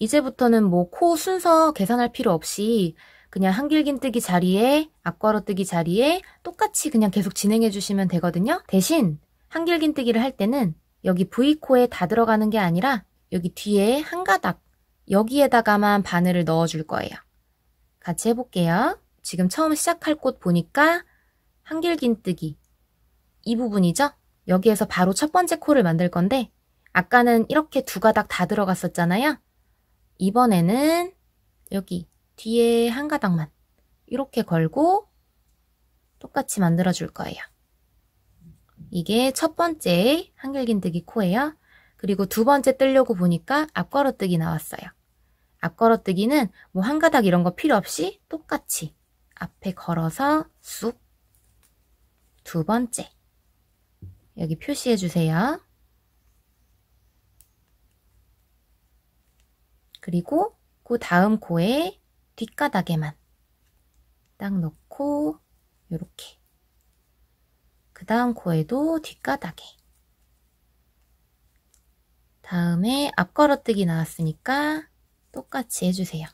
이제부터는 뭐 코 순서 계산할 필요 없이 그냥 한길긴뜨기 자리에 앞괄호뜨기 자리에 똑같이 그냥 계속 진행해 주시면 되거든요. 대신 한길긴뜨기를 할 때는 여기 V코에 다 들어가는 게 아니라 여기 뒤에 한 가닥 여기에다가만 바늘을 넣어 줄 거예요. 같이 해볼게요. 지금 처음 시작할 곳 보니까 한길긴뜨기 이 부분이죠? 여기에서 바로 첫 번째 코를 만들 건데 아까는 이렇게 두 가닥 다 들어갔었잖아요. 이번에는 여기 뒤에 한 가닥만 이렇게 걸고 똑같이 만들어 줄 거예요. 이게 첫 번째 한길긴뜨기 코예요. 그리고 두 번째 뜨려고 보니까 앞걸어뜨기 나왔어요. 앞걸어뜨기는 뭐 한 가닥 이런 거 필요 없이 똑같이 앞에 걸어서 쑥 두 번째 여기 표시해 주세요. 그리고 그 다음 코에 뒷가닥에만 딱 넣고 이렇게그 다음 코에도 뒷가닥에 다음에 앞걸어뜨기 나왔으니까 똑같이 해주세요.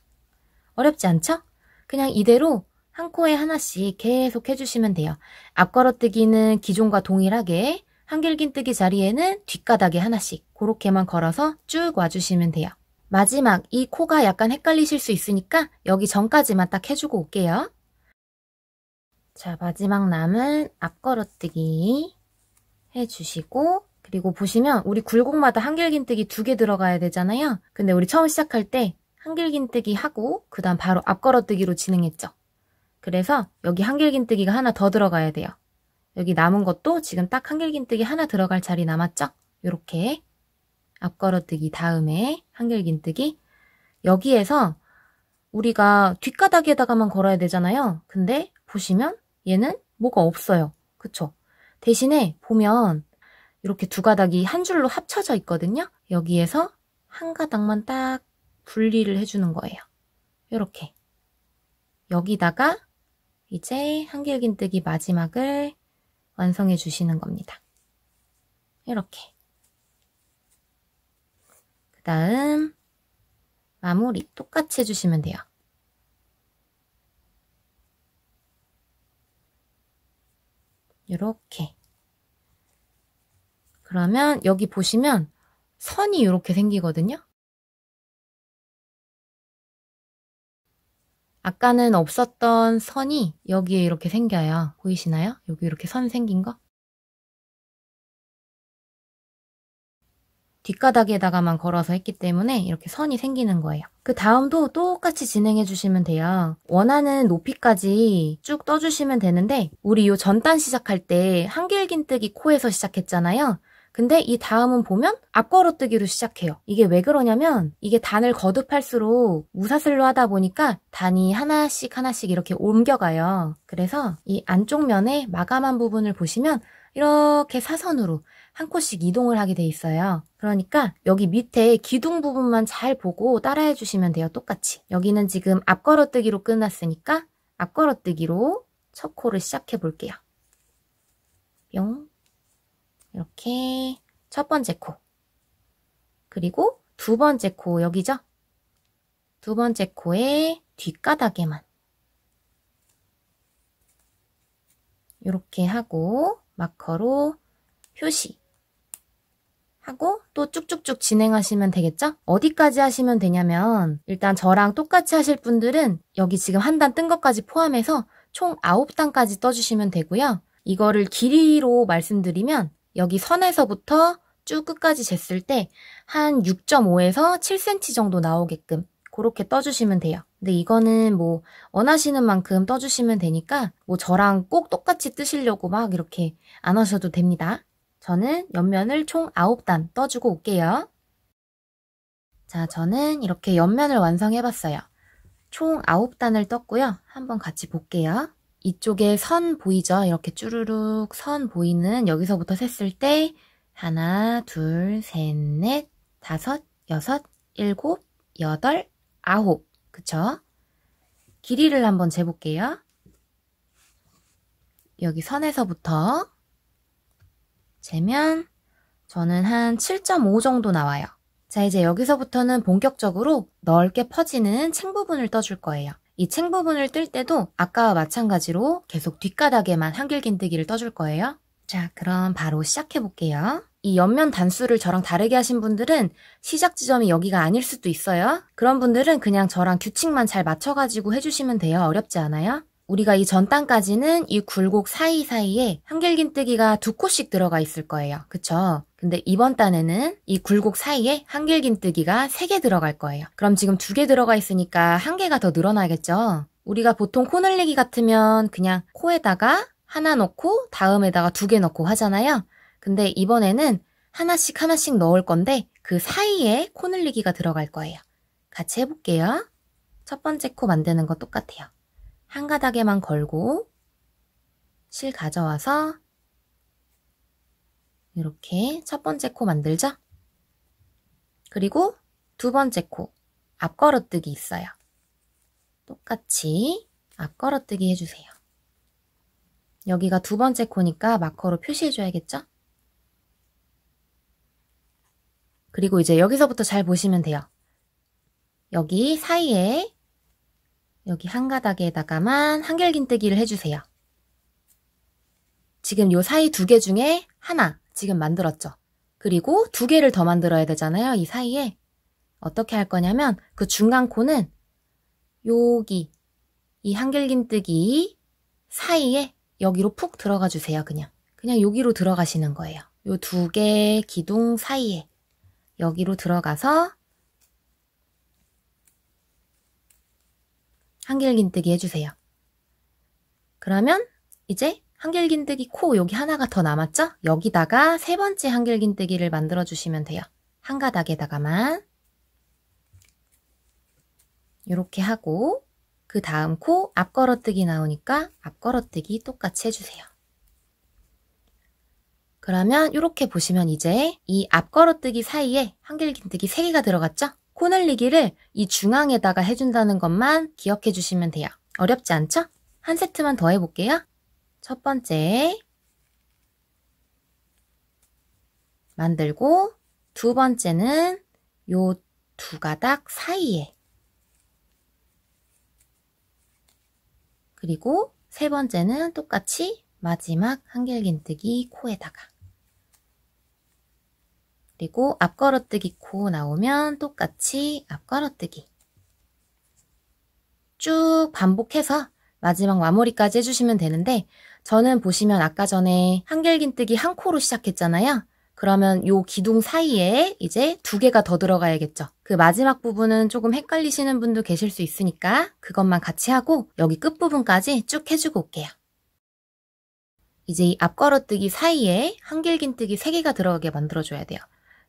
어렵지 않죠? 그냥 이대로 한 코에 하나씩 계속 해주시면 돼요. 앞걸어뜨기는 기존과 동일하게 한길긴뜨기 자리에는 뒷가닥에 하나씩 그렇게만 걸어서 쭉 와주시면 돼요. 마지막 이 코가 약간 헷갈리실 수 있으니까 여기 전까지만 딱 해주고 올게요. 자, 마지막 남은 앞걸어뜨기 해주시고 그리고 보시면 우리 굴곡마다 한길긴뜨기 두 개 들어가야 되잖아요. 근데 우리 처음 시작할 때 한길긴뜨기 하고 그 다음 바로 앞걸어뜨기로 진행했죠. 그래서 여기 한길긴뜨기가 하나 더 들어가야 돼요. 여기 남은 것도 지금 딱 한길긴뜨기 하나 들어갈 자리 남았죠? 이렇게 앞걸어뜨기 다음에 한길긴뜨기 여기에서 우리가 뒷가닥에다가만 걸어야 되잖아요. 근데 보시면 얘는 뭐가 없어요. 그쵸? 대신에 보면 이렇게 두 가닥이 한 줄로 합쳐져 있거든요. 여기에서 한 가닥만 딱 분리를 해주는 거예요. 이렇게 여기다가 이제 한길긴뜨기 마지막을 완성해 주시는 겁니다. 이렇게 다음 마무리 똑같이 해주시면 돼요. 이렇게 그러면 여기 보시면 선이 이렇게 생기거든요. 아까는 없었던 선이 여기에 이렇게 생겨요. 보이시나요? 여기 이렇게 선 생긴 거? 뒷가닥에다가만 걸어서 했기 때문에 이렇게 선이 생기는 거예요. 그 다음도 똑같이 진행해 주시면 돼요. 원하는 높이까지 쭉 떠주시면 되는데 우리 요 전단 시작할 때 한길긴뜨기 코에서 시작했잖아요. 근데 이 다음은 보면 앞걸어뜨기로 시작해요. 이게 왜 그러냐면 이게 단을 거듭할수록 우사슬로 하다 보니까 단이 하나씩 하나씩 이렇게 옮겨가요. 그래서 이 안쪽 면에 마감한 부분을 보시면 이렇게 사선으로 한 코씩 이동을 하게 돼 있어요. 그러니까 여기 밑에 기둥 부분만 잘 보고 따라해 주시면 돼요. 똑같이. 여기는 지금 앞걸어뜨기로 끝났으니까 앞걸어뜨기로 첫 코를 시작해 볼게요. 뿅. 이렇게 첫 번째 코. 그리고 두 번째 코 여기죠? 두 번째 코의 뒷가닥에만 이렇게 하고 마커로 표시 하고 또 쭉쭉쭉 진행하시면 되겠죠? 어디까지 하시면 되냐면 일단 저랑 똑같이 하실 분들은 여기 지금 한 단 뜬 것까지 포함해서 총 9단까지 떠주시면 되고요. 이거를 길이로 말씀드리면 여기 선에서부터 쭉 끝까지 쟀을 때 한 6.5에서 7cm 정도 나오게끔 그렇게 떠주시면 돼요. 근데 이거는 뭐 원하시는 만큼 떠주시면 되니까 뭐 저랑 꼭 똑같이 뜨시려고 막 이렇게 안 하셔도 됩니다. 저는 옆면을 총 9단 떠주고 올게요. 자, 저는 이렇게 옆면을 완성해봤어요. 총 9단을 떴고요. 한번 같이 볼게요. 이쪽에 선 보이죠? 이렇게 쭈루룩 선 보이는 여기서부터 셌을 때 하나, 둘, 셋, 넷, 다섯, 여섯, 일곱, 여덟, 아홉. 그쵸? 길이를 한번 재볼게요. 여기 선에서부터 재면 저는 한 7.5 정도 나와요. 자, 이제 여기서부터는 본격적으로 넓게 퍼지는 챙 부분을 떠줄 거예요. 이 챙 부분을 뜰 때도 아까와 마찬가지로 계속 뒷가닥에만 한길긴뜨기를 떠줄 거예요. 자, 그럼 바로 시작해 볼게요. 이 옆면 단수를 저랑 다르게 하신 분들은 시작 지점이 여기가 아닐 수도 있어요. 그런 분들은 그냥 저랑 규칙만 잘 맞춰가지고 해주시면 돼요. 어렵지 않아요? 우리가 이전땅까지는이 굴곡 사이사이에 한길긴뜨기가 두 코씩 들어가 있을 거예요. 그쵸? 근데 이번 단에는 이 굴곡 사이에 한길긴뜨기가 세 개 들어갈 거예요. 그럼 지금 두 개 들어가 있으니까 한 개가 더 늘어나겠죠? 우리가 보통 코 늘리기 같으면 그냥 코에다가 하나 넣고 다음에다가 두 개 넣고 하잖아요. 근데 이번에는 하나씩 하나씩 넣을 건데 그 사이에 코 늘리기가 들어갈 거예요. 같이 해볼게요. 첫 번째 코 만드는 거 똑같아요. 한 가닥에만 걸고 실 가져와서 이렇게 첫 번째 코 만들죠? 그리고 두 번째 코 앞걸어뜨기 있어요. 똑같이 앞걸어뜨기 해주세요. 여기가 두 번째 코니까 마커로 표시해줘야겠죠? 그리고 이제 여기서부터 잘 보시면 돼요. 여기 사이에 여기 한 가닥에다가만 한결긴뜨기를 해주세요. 지금 요 사이 두 개 중에 하나 지금 만들었죠. 그리고 두 개를 더 만들어야 되잖아요. 이 사이에. 어떻게 할 거냐면 그 중간 코는 여기 이한결긴뜨기 사이에 여기로 푹 들어가 주세요. 그냥. 그냥 여기로 들어가시는 거예요. 요 두 개 기둥 사이에 여기로 들어가서 한길긴뜨기 해주세요. 그러면 이제 한길긴뜨기 코 여기 하나가 더 남았죠? 여기다가 세 번째 한길긴뜨기를 만들어주시면 돼요. 한 가닥에다가만 이렇게 하고 그 다음 코 앞걸어뜨기 나오니까 앞걸어뜨기 똑같이 해주세요. 그러면 이렇게 보시면 이제 이 앞걸어뜨기 사이에 한길긴뜨기 3개가 들어갔죠? 코늘리기를이 중앙에다가 해준다는 것만 기억해 주시면 돼요. 어렵지 않죠? 한 세트만 더 해볼게요. 첫 번째 만들고 두 번째는 요 두 가닥 사이에 그리고 세 번째는 똑같이 마지막 한길긴뜨기 코에다가 그리고 앞걸어뜨기 코 나오면 똑같이 앞걸어뜨기 쭉 반복해서 마지막 마무리까지 해주시면 되는데 저는 보시면 아까 전에 한길긴뜨기 한 코로 시작했잖아요. 그러면 요 기둥 사이에 이제 두 개가 더 들어가야겠죠. 그 마지막 부분은 조금 헷갈리시는 분도 계실 수 있으니까 그것만 같이 하고 여기 끝부분까지 쭉 해주고 올게요. 이제 이 앞걸어뜨기 사이에 한길긴뜨기 세개가 들어가게 만들어줘야 돼요.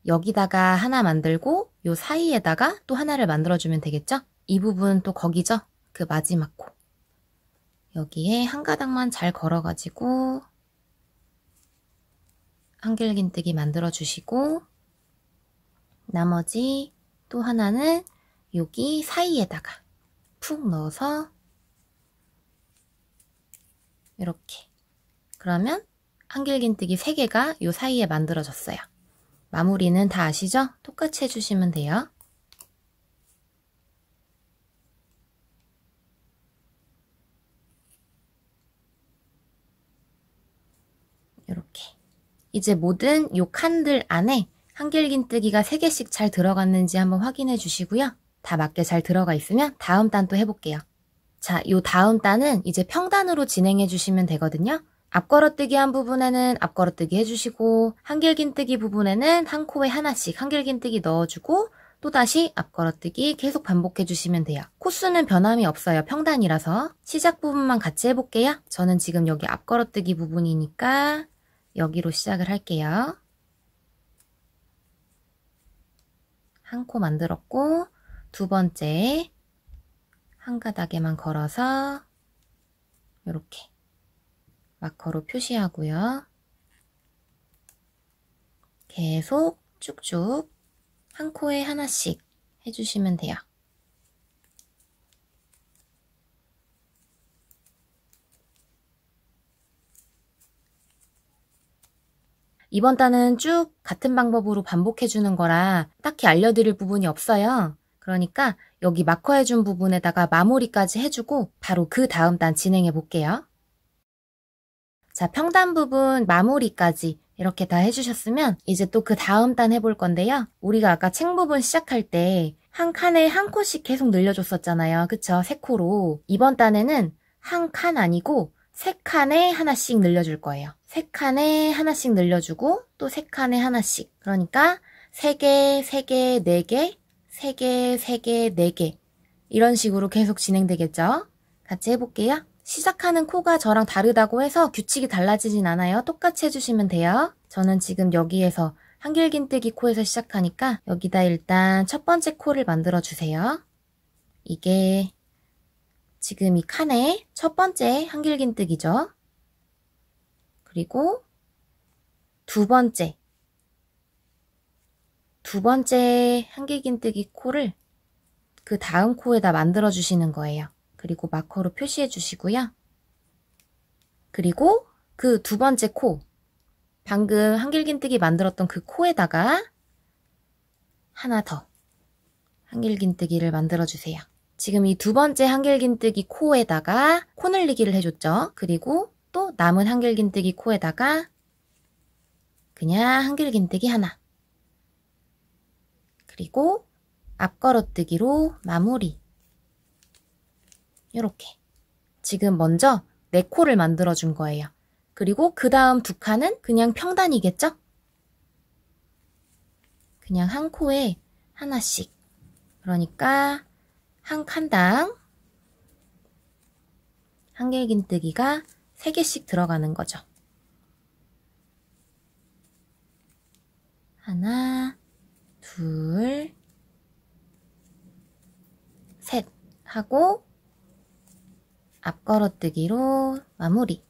여기다가 하나 만들고 요 사이에다가 또 하나를 만들어주면 되겠죠? 이 부분 또 거기죠? 그 마지막 코. 여기에 한 가닥만 잘 걸어가지고 한길긴뜨기 만들어주시고 나머지 또 하나는 여기 사이에다가 푹 넣어서 이렇게 그러면 한길긴뜨기 3개가 요 사이에 만들어졌어요. 마무리는 다 아시죠? 똑같이 해주시면 돼요. 이렇게 이제 모든 요 칸들 안에 한길긴뜨기가 3개씩 잘 들어갔는지 한번 확인해 주시고요. 다 맞게 잘 들어가 있으면 다음 단 또 해볼게요. 자, 요 다음 단은 이제 평단으로 진행해 주시면 되거든요. 앞걸어뜨기 한 부분에는 앞걸어뜨기 해주시고 한길긴뜨기 부분에는 한 코에 하나씩 한길긴뜨기 넣어주고 또다시 앞걸어뜨기 계속 반복해주시면 돼요. 코수는 변함이 없어요. 평단이라서. 시작 부분만 같이 해볼게요. 저는 지금 여기 앞걸어뜨기 부분이니까 여기로 시작을 할게요. 한 코 만들었고 두 번째 한 가닥에만 걸어서 이렇게 마커로 표시하고요. 계속 쭉쭉 한 코에 하나씩 해주시면 돼요. 이번 단은 쭉 같은 방법으로 반복해주는 거라 딱히 알려드릴 부분이 없어요. 그러니까 여기 마커해준 부분에다가 마무리까지 해주고 바로 그 다음 단 진행해 볼게요. 자, 평단 부분 마무리까지 이렇게 다 해주셨으면 이제 또 그 다음 단 해볼 건데요. 우리가 아까 챙 부분 시작할 때 한 칸에 한 코씩 계속 늘려줬었잖아요. 그쵸? 세 코로. 이번 단에는 한 칸 아니고 세 칸에 하나씩 늘려줄 거예요. 세 칸에 하나씩 늘려주고 또 세 칸에 하나씩. 그러니까 세 개, 세 개, 네 개, 세 개, 세 개, 네 개. 이런 식으로 계속 진행되겠죠? 같이 해볼게요. 시작하는 코가 저랑 다르다고 해서 규칙이 달라지진 않아요. 똑같이 해주시면 돼요. 저는 지금 여기에서 한길긴뜨기 코에서 시작하니까 여기다 일단 첫 번째 코를 만들어주세요. 이게 지금 이칸에첫 번째 한길긴뜨기죠. 그리고 두 번째 두 번째 한길긴뜨기 코를 그 다음 코에다 만들어주시는 거예요. 그리고 마커로 표시해 주시고요. 그리고 그 두 번째 코, 방금 한길긴뜨기 만들었던 그 코에다가 하나 더 한길긴뜨기를 만들어주세요. 지금 이 두 번째 한길긴뜨기 코에다가 코늘리기를 해줬죠. 그리고 또 남은 한길긴뜨기 코에다가 그냥 한길긴뜨기 하나 그리고 앞걸어뜨기로 마무리 이렇게. 지금 먼저 네 코를 만들어준 거예요. 그리고 그 다음 두 칸은 그냥 평단이겠죠? 그냥 한 코에 하나씩. 그러니까 한 칸당 한길긴뜨기가 3개씩 들어가는 거죠. 하나, 둘, 셋 하고 앞걸어뜨기로 마무리.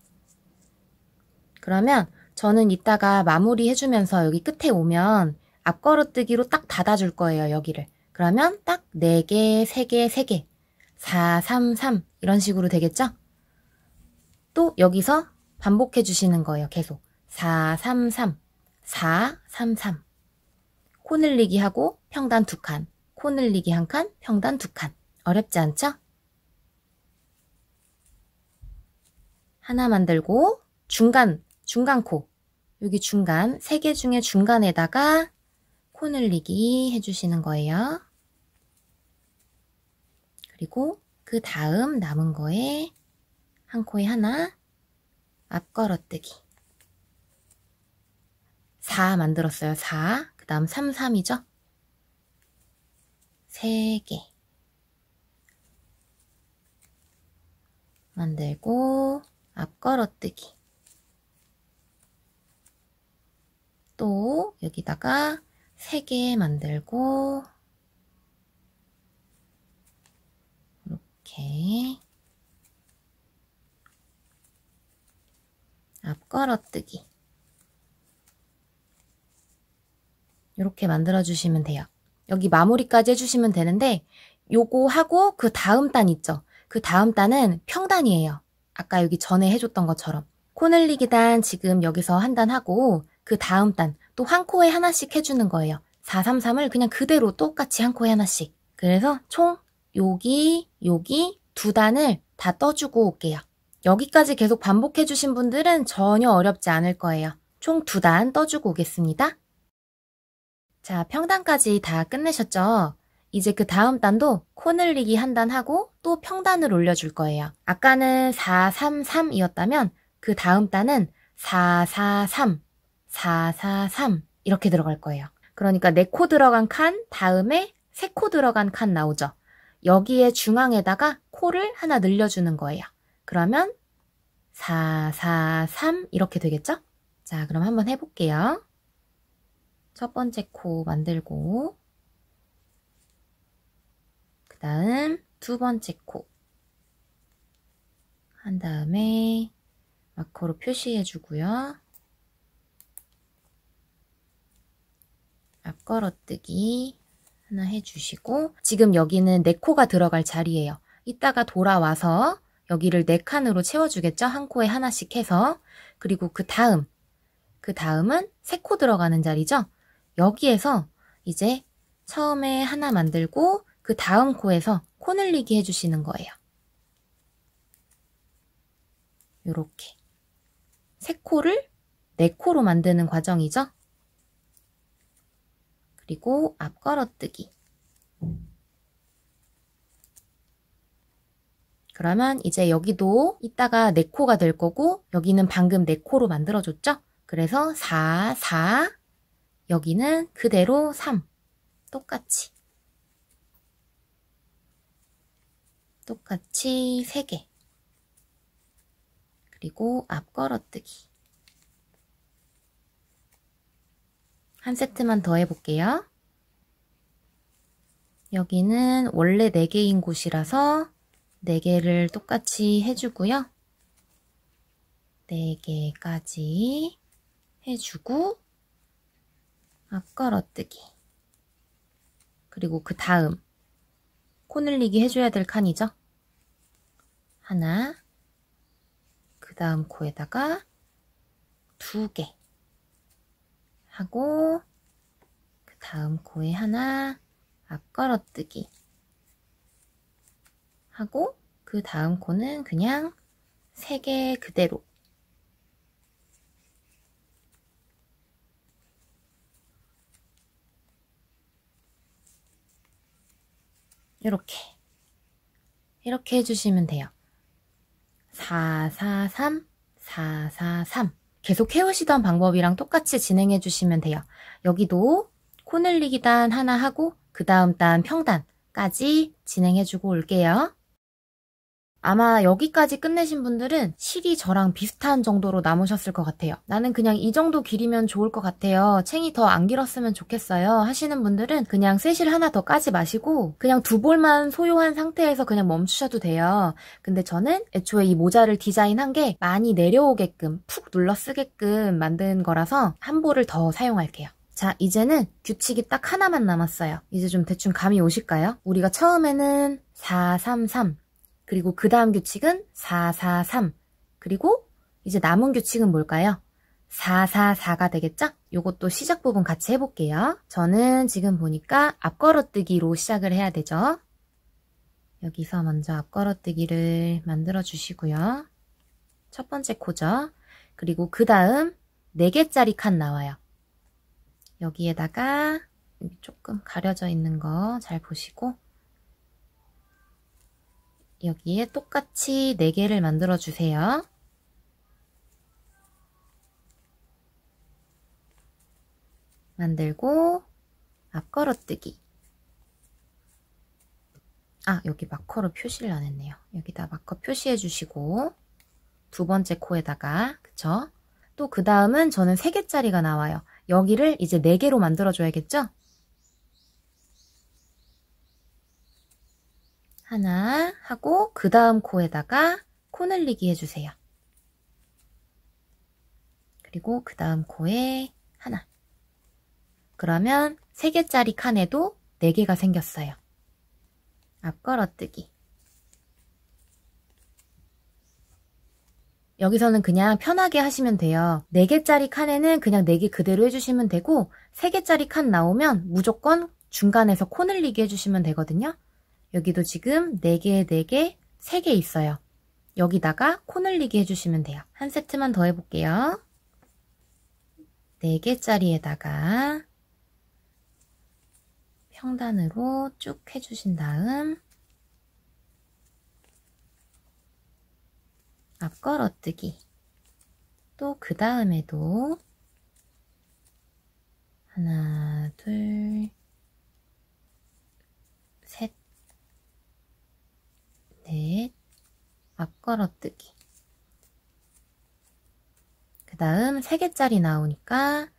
그러면 저는 이따가 마무리 해주면서 여기 끝에 오면 앞걸어뜨기로 딱 닫아줄 거예요, 여기를. 그러면 딱 4개, 3개, 3개. 4, 3, 3 이런 식으로 되겠죠? 또 여기서 반복해 주시는 거예요, 계속. 4, 3, 3, 4, 3, 3. 코 늘리기 하고 평단 2칸, 코 늘리기 1칸, 평단 2칸. 어렵지 않죠? 하나 만들고 중간, 중간 코. 여기 중간, 세 개 중에 중간에다가 코 늘리기 해주시는 거예요. 그리고 그 다음 남은 거에 한 코에 하나, 앞걸어뜨기. 4 만들었어요. 4. 그 다음 3, 3이죠? 3개. 만들고, 앞걸어뜨기 또 여기다가 3개 만들고 이렇게 앞걸어뜨기 이렇게 만들어주시면 돼요. 여기 마무리까지 해주시면 되는데 요거 하고 그 다음 단 있죠? 그 다음 단은 평단이에요. 아까 여기 전에 해줬던 것처럼 코늘리기 단 지금 여기서 한 단 하고 그 다음 단 또 한 코에 하나씩 해주는 거예요. 433을 그냥 그대로 똑같이 한 코에 하나씩. 그래서 총 여기, 여기 두 단을 다 떠주고 올게요. 여기까지 계속 반복해주신 분들은 전혀 어렵지 않을 거예요. 총 두 단 떠주고 오겠습니다. 자, 평단까지 다 끝내셨죠? 이제 그 다음 단도 코늘리기 한 단 하고 또 평단을 올려줄 거예요. 아까는 433이었다면 그 다음 단은 443, 443 이렇게 들어갈 거예요. 그러니까 4코 들어간 칸 다음에 3코 들어간 칸 나오죠. 여기에 중앙에다가 코를 하나 늘려주는 거예요. 그러면 443 이렇게 되겠죠? 자, 그럼 한번 해볼게요. 첫 번째 코 만들고 그 다음 두 번째 코. 한 다음에 마커로 표시해 주고요. 앞걸어뜨기 하나 해주시고 지금 여기는 네 코가 들어갈 자리예요. 이따가 돌아와서 여기를 네 칸으로 채워주겠죠? 한 코에 하나씩 해서 그리고 그 다음 그 다음은 세 코 들어가는 자리죠? 여기에서 이제 처음에 하나 만들고 그 다음 코에서 코 늘리기 해주시는 거예요. 요렇게. 세 코를 네 코로 만드는 과정이죠. 그리고 앞 걸어뜨기. 그러면 이제 여기도 이따가 네 코가 될 거고 여기는 방금 네 코로 만들어줬죠? 그래서 4, 4 여기는 그대로 3 똑같이 똑같이 3개. 그리고 앞걸어뜨기. 한 세트만 더 해볼게요. 여기는 원래 4개인 곳이라서 4개를 똑같이 해주고요. 4개까지 해주고 앞걸어뜨기 그리고 그 다음 코늘리기 해줘야 될 칸이죠. 하나, 그 다음 코에다가 두 개 하고, 그 다음 코에 하나, 앞걸어뜨기 하고, 그 다음 코는 그냥 세 개 그대로 이렇게 이렇게 해주시면 돼요. 443, 443. 계속 해오시던 방법이랑 똑같이 진행해 주시면 돼요. 여기도 코늘리기 단 하나 하고 그 다음 단 평단까지 진행해 주고 올게요. 아마 여기까지 끝내신 분들은 실이 저랑 비슷한 정도로 남으셨을 것 같아요. 나는 그냥 이 정도 길이면 좋을 것 같아요. 챙이 더 안 길었으면 좋겠어요. 하시는 분들은 그냥 쇠실 하나 더 까지 마시고 그냥 두 볼만 소요한 상태에서 그냥 멈추셔도 돼요. 근데 저는 애초에 이 모자를 디자인한 게 많이 내려오게끔 푹 눌러 쓰게끔 만든 거라서 한 볼을 더 사용할게요. 자, 이제는 규칙이 딱 하나만 남았어요. 이제 좀 대충 감이 오실까요? 우리가 처음에는 433 그리고 그 다음 규칙은 443. 그리고 이제 남은 규칙은 뭘까요? 444가 되겠죠? 이것도 시작 부분 같이 해볼게요. 저는 지금 보니까 앞걸어뜨기로 시작을 해야 되죠. 여기서 먼저 앞걸어뜨기를 만들어 주시고요. 첫 번째 코죠. 그리고 그 다음 4개짜리 칸 나와요. 여기에다가 조금 가려져 있는 거 잘 보시고 여기에 똑같이 4개를 만들어 주세요. 만들고 앞걸어뜨기 아 여기 마커로 표시를 안 했네요. 여기다 마커 표시해 주시고 두 번째 코에다가 그쵸? 또 그 다음은 저는 3개짜리가 나와요. 여기를 이제 4개로 만들어 줘야겠죠? 하나 하고 그 다음 코에다가 코 늘리기 해주세요. 그리고 그 다음 코에 하나. 그러면 3개짜리 칸에도 4개가 생겼어요. 앞걸어뜨기. 여기서는 그냥 편하게 하시면 돼요. 4개짜리 칸에는 그냥 4개 그대로 해주시면 되고 3개짜리 칸 나오면 무조건 중간에서 코 늘리기 해주시면 되거든요. 여기도 지금 4개, 4개, 3개 있어요. 여기다가 코 늘리기 해주시면 돼요. 한 세트만 더 해볼게요. 4개짜리에다가 평단으로 쭉 해주신 다음 앞걸어뜨기 또 그 다음에도 하나, 둘, 넷, 앞걸어뜨기. 그 다음 3개짜리 나오니까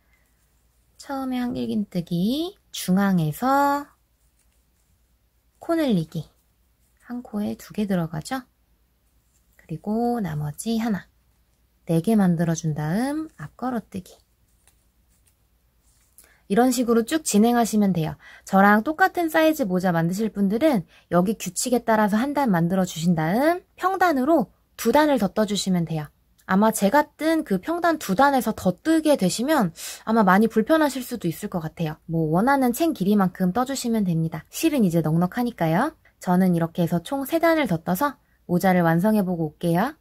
처음에 한 길긴뜨기, 중앙에서 코 늘리기. 한 코에 두 개 들어가죠? 그리고 나머지 하나. 4개 만들어준 다음 앞걸어뜨기. 이런 식으로 쭉 진행하시면 돼요. 저랑 똑같은 사이즈 모자 만드실 분들은 여기 규칙에 따라서 한 단 만들어 주신 다음 평단으로 두 단을 더 떠주시면 돼요. 아마 제가 뜬 그 평단 두 단에서 더 뜨게 되시면 아마 많이 불편하실 수도 있을 것 같아요. 뭐 원하는 챙 길이만큼 떠주시면 됩니다. 실은 이제 넉넉하니까요. 저는 이렇게 해서 총 세 단을 더 떠서 모자를 완성해보고 올게요.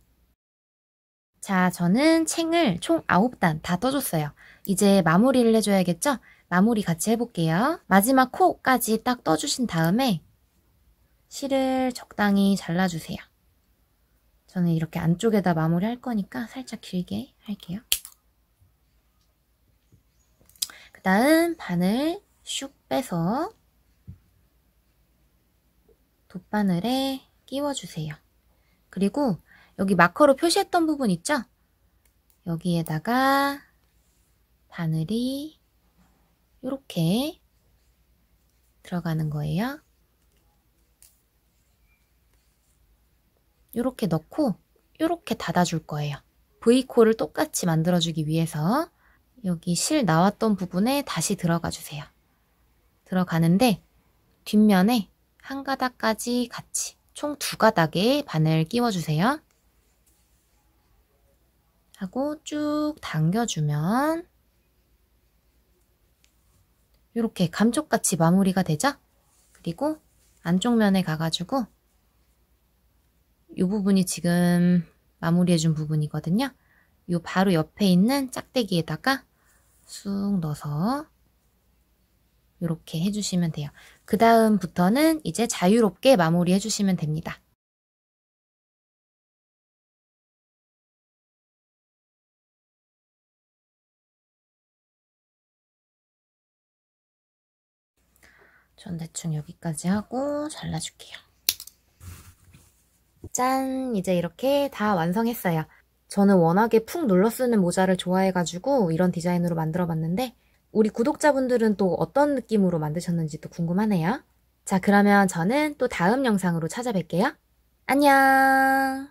자, 저는 챙을 총 9단 다 떠줬어요. 이제 마무리를 해줘야겠죠? 마무리 같이 해볼게요. 마지막 코까지 딱 떠주신 다음에 실을 적당히 잘라주세요. 저는 이렇게 안쪽에다 마무리할 거니까 살짝 길게 할게요. 그 다음 바늘 슉 빼서 돗바늘에 끼워주세요. 그리고 여기 마커로 표시했던 부분 있죠? 여기에다가 바늘이 이렇게 들어가는 거예요. 이렇게 넣고 이렇게 닫아줄 거예요. V코를 똑같이 만들어주기 위해서 여기 실 나왔던 부분에 다시 들어가 주세요. 들어가는데 뒷면에 한 가닥까지 같이 총 두가닥에 바늘 끼워주세요. 하고 쭉 당겨주면 이렇게 감쪽같이 마무리가 되죠? 그리고 안쪽 면에 가가지고 이 부분이 지금 마무리해준 부분이거든요. 이 바로 옆에 있는 짝대기에다가 쑥 넣어서 이렇게 해주시면 돼요. 그 다음부터는 이제 자유롭게 마무리해주시면 됩니다. 전 대충 여기까지 하고 잘라줄게요. 짠! 이제 이렇게 다 완성했어요. 저는 워낙에 푹 눌러 쓰는 모자를 좋아해가지고 이런 디자인으로 만들어봤는데 우리 구독자분들은 또 어떤 느낌으로 만드셨는지 또 궁금하네요. 자 그러면 저는 또 다음 영상으로 찾아뵐게요. 안녕!